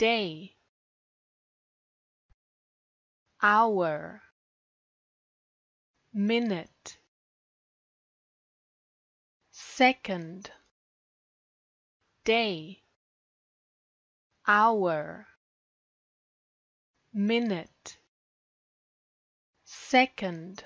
day hour minute second day hour minute second